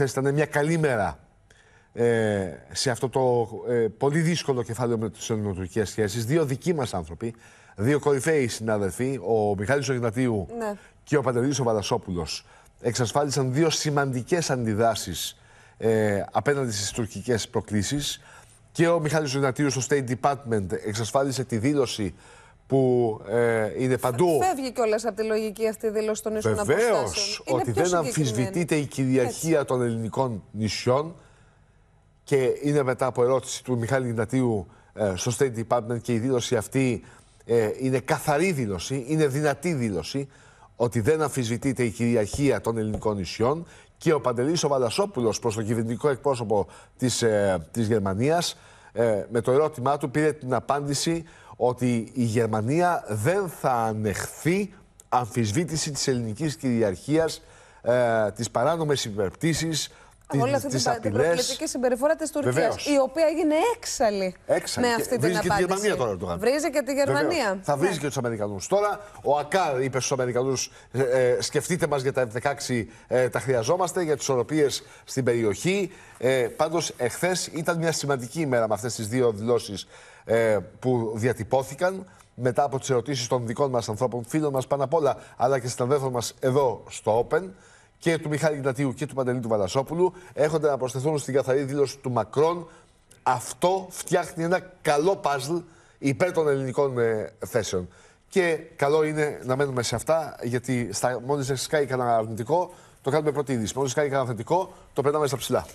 Χθε ήταν μια καλή μέρα ε, σε αυτό το ε, πολύ δύσκολο κεφάλαιο με τις ελληνοτουρκικές σχέσεις. Δύο δικοί μας άνθρωποι, δύο κορυφαίοι συνάδελφοι, ο Μιχάλης Ογνατίου ναι. και ο Παντελής ο εξασφάλισαν δύο σημαντικές αντιδράσεις ε, απέναντι στις τουρκικές προκλήσεις. Και ο Μιχάλης Ογνατίου στο State Department εξασφάλισε τη δήλωση που ε, είναι παντού. Φεύγει κιόλας από τη λογική αυτή η δήλωση των νησιών. Βεβαίω ότι δεν αμφισβητείται η κυριαρχία Έτσι. των ελληνικών νησιών και είναι μετά από ερώτηση του Μιχάλη Ιγνατίου ε, στο State Department και η δήλωση αυτή ε, είναι καθαρή δήλωση, είναι δυνατή δήλωση ότι δεν αμφισβητείται η κυριαρχία των ελληνικών νησιών και ο Παντελής ο Βαλασόπουλος προς τον κυβερνητικό εκπρόσωπο της, ε, της Γερμανίας ε, με το ερώτημά του πήρε την απάντηση ότι η Γερμανία δεν θα ανεχθεί αμφισβήτηση της ελληνικής κυριαρχίας, ε, τις παράνομες υπερπτήσεις, όλη αυτή την, προκλητική συμπεριφορά της Τουρκίας, η οποία έγινε έξαλλη, με αυτή την απάντηση. Βρίζει και τη Γερμανία τώρα, Βρίζει και τη Γερμανία. Θα βρίζει ναι. και τους Αμερικανούς. Τώρα, ο Ακάρ είπε στους Αμερικανούς, ε, ε, σκεφτείτε μας για τα 16 ε, τα χρειαζόμαστε, για τις οροπίες στην περιοχή. Ε, Πάντως, εχθές ήταν μια σημαντική ημέρα με αυτές τις δύο δηλώσεις που διατυπώθηκαν μετά από τις ερωτήσεις των δικών μας ανθρώπων, φίλων μας πάνω απ' όλα, αλλά και συναδέλφων μας εδώ στο Open και του Μιχάλη Κιτατίου και του Παντελή του Βαλασόπουλου έρχονται να προσθεθούν στην καθαρή δήλωση του Μακρόν. Αυτό φτιάχνει ένα καλό παζλ υπέρ των ελληνικών ε, θέσεων. Και καλό είναι να μένουμε σε αυτά, γιατί μόλις έχει κάνει κανένα αρνητικό, το κάνουμε πρώτη είδηση. Μόλις κάνει κανένα θετικό, το περνάμε στα ψηλά.